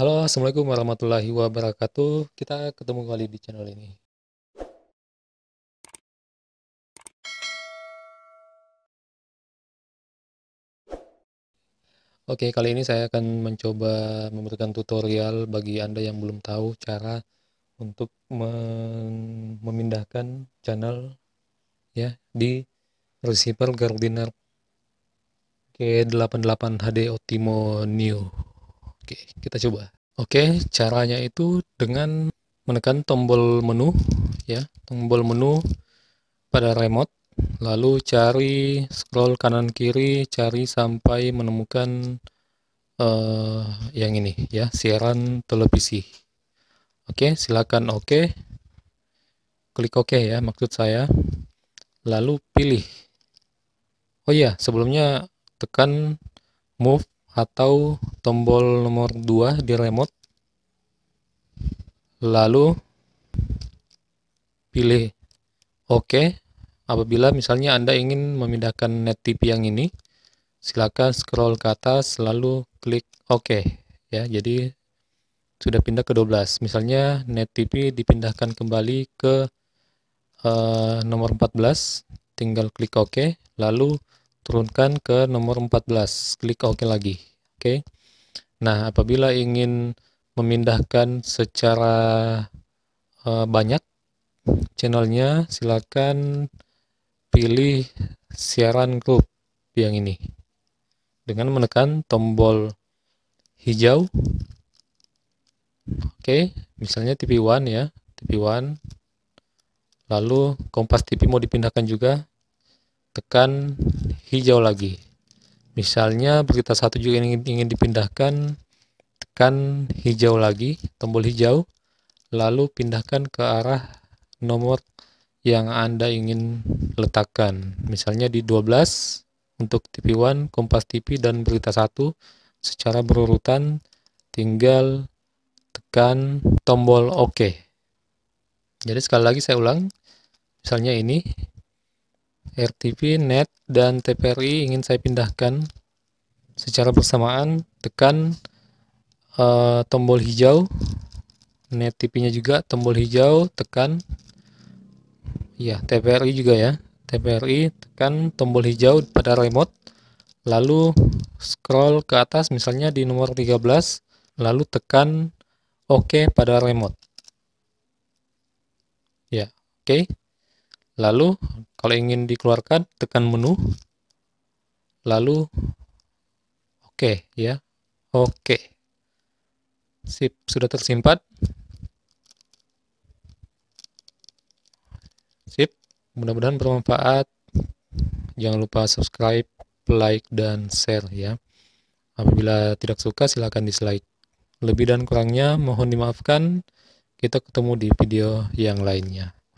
Halo, Assalamualaikum warahmatullahi wabarakatuh. Kita ketemu kembali di channel ini. Oke, kali ini saya akan mencoba memberikan tutorial bagi Anda yang belum tahu cara untuk memindahkan channel ya di receiver Gardiner ke 88 HD Optimo New. Oke, kita coba. Oke, caranya itu dengan menekan tombol menu ya, tombol menu pada remote, lalu cari scroll kanan kiri, cari sampai menemukan uh, yang ini ya, siaran televisi. Oke, silakan oke. Okay. Klik oke okay ya maksud saya. Lalu pilih. Oh iya, sebelumnya tekan move atau tombol nomor 2 di remote. Lalu pilih OK apabila misalnya Anda ingin memindahkan net TV yang ini. Silakan scroll ke atas lalu klik OK ya. Jadi sudah pindah ke 12. Misalnya net TV dipindahkan kembali ke uh, nomor 14, tinggal klik OK lalu turunkan ke nomor 14. Klik OK lagi. Oke. Okay. Nah, apabila ingin memindahkan secara uh, banyak channelnya, silakan pilih siaran grup yang ini dengan menekan tombol hijau. Oke, okay. misalnya TV One ya, TV One. Lalu Kompas TV mau dipindahkan juga, tekan hijau lagi. Misalnya berita satu juga ingin, ingin dipindahkan, tekan hijau lagi, tombol hijau, lalu pindahkan ke arah nomor yang Anda ingin letakkan. Misalnya di 12 untuk TV1, Kompas TV, dan Berita satu secara berurutan tinggal tekan tombol OK. Jadi sekali lagi saya ulang, misalnya ini RTV, NET, dan TPRI ingin saya pindahkan secara bersamaan, tekan uh, tombol hijau, NET TV-nya juga tombol hijau, tekan, ya TPRI juga ya, TPRI, tekan tombol hijau pada remote, lalu scroll ke atas misalnya di nomor 13, lalu tekan OK pada remote. Ya, oke. Okay. Lalu kalau ingin dikeluarkan, tekan menu, lalu oke okay, ya, oke. Okay. Sip, sudah tersimpan. Sip, mudah-mudahan bermanfaat. Jangan lupa subscribe, like, dan share ya. Apabila tidak suka, silahkan dislike. Lebih dan kurangnya mohon dimaafkan. Kita ketemu di video yang lainnya.